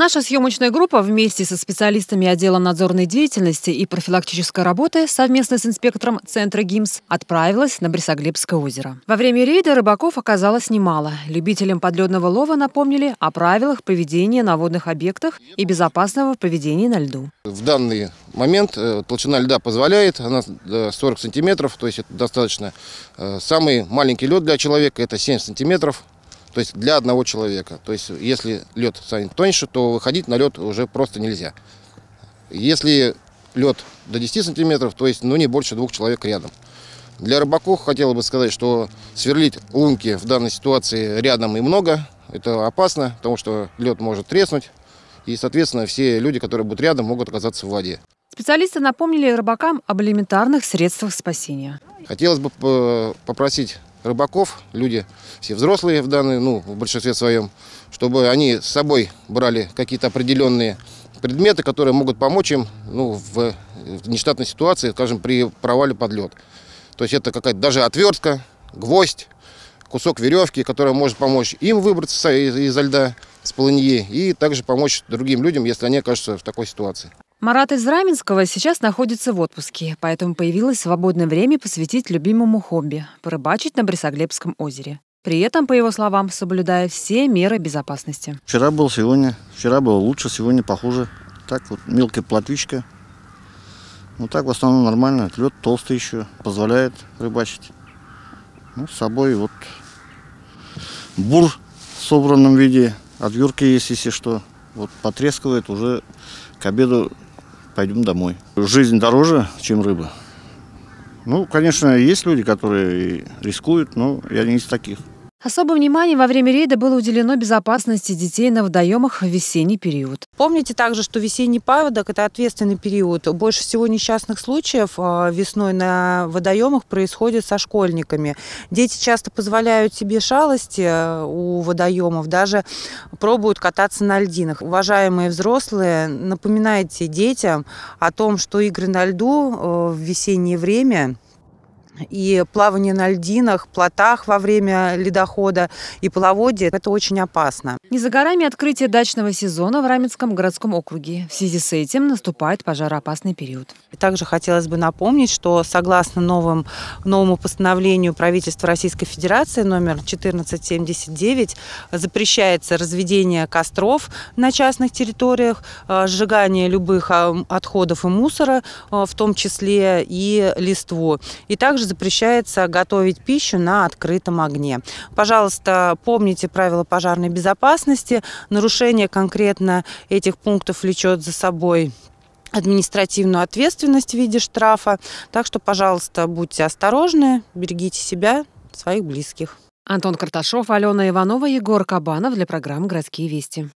Наша съемочная группа вместе со специалистами отдела надзорной деятельности и профилактической работы совместно с инспектором Центра ГИМС отправилась на Брисоглебское озеро. Во время рейда рыбаков оказалось немало. Любителям подледного лова напомнили о правилах поведения на водных объектах и безопасного поведения на льду. В данный момент э, толщина льда позволяет, она 40 сантиметров, то есть это достаточно. Э, самый маленький лед для человека это 7 сантиметров. То есть для одного человека. То есть если лед станет тоньше, то выходить на лед уже просто нельзя. Если лед до 10 сантиметров, то есть ну, не больше двух человек рядом. Для рыбаков хотела бы сказать, что сверлить лунки в данной ситуации рядом и много. Это опасно, потому что лед может треснуть. И, соответственно, все люди, которые будут рядом, могут оказаться в воде. Специалисты напомнили рыбакам об элементарных средствах спасения. Хотелось бы попросить рыбаков, люди все взрослые в данной, ну, в большинстве своем, чтобы они с собой брали какие-то определенные предметы, которые могут помочь им ну, в, в нештатной ситуации, скажем, при провале под лед. То есть это какая-то даже отвертка, гвоздь, кусок веревки, которая может помочь им выбраться из, из льда с полыньи и также помочь другим людям, если они окажутся в такой ситуации. Марат из Раменского сейчас находится в отпуске, поэтому появилось свободное время посвятить любимому хобби – порыбачить на Брисоглебском озере. При этом, по его словам, соблюдая все меры безопасности. Вчера был, сегодня. Вчера было лучше, сегодня похуже. Так вот, мелкая плотвичка. Ну так, в основном нормально. Лед толстый еще, позволяет рыбачить. Ну, с собой вот бур в собранном виде. От Юрки есть, если что. Вот потрескивает уже к обеду пойдем домой. Жизнь дороже, чем рыба. Ну, конечно, есть люди, которые рискуют, но я не из таких. Особое внимание во время рейда было уделено безопасности детей на водоемах в весенний период. Помните также, что весенний паводок – это ответственный период. Больше всего несчастных случаев а, весной на водоемах происходит со школьниками. Дети часто позволяют себе шалости э, у водоемов, даже пробуют кататься на льдинах. Уважаемые взрослые, напоминайте детям о том, что игры на льду э, в весеннее время – и плавание на льдинах, плотах во время ледохода и половодье – это очень опасно. Не за горами открытие дачного сезона в Раменском городском округе. В связи с этим наступает пожароопасный период. также хотелось бы напомнить, что согласно новым, новому постановлению правительства Российской Федерации номер 1479 запрещается разведение костров на частных территориях, э, сжигание любых э, отходов и мусора, э, в том числе и листву. И также запрещается готовить пищу на открытом огне. Пожалуйста, помните правила пожарной безопасности. Нарушение конкретно этих пунктов влечет за собой административную ответственность в виде штрафа. Так что, пожалуйста, будьте осторожны, берегите себя, своих близких. Антон Карташов, Алена Иванова, Егор Кабанов для программы «Городские вести».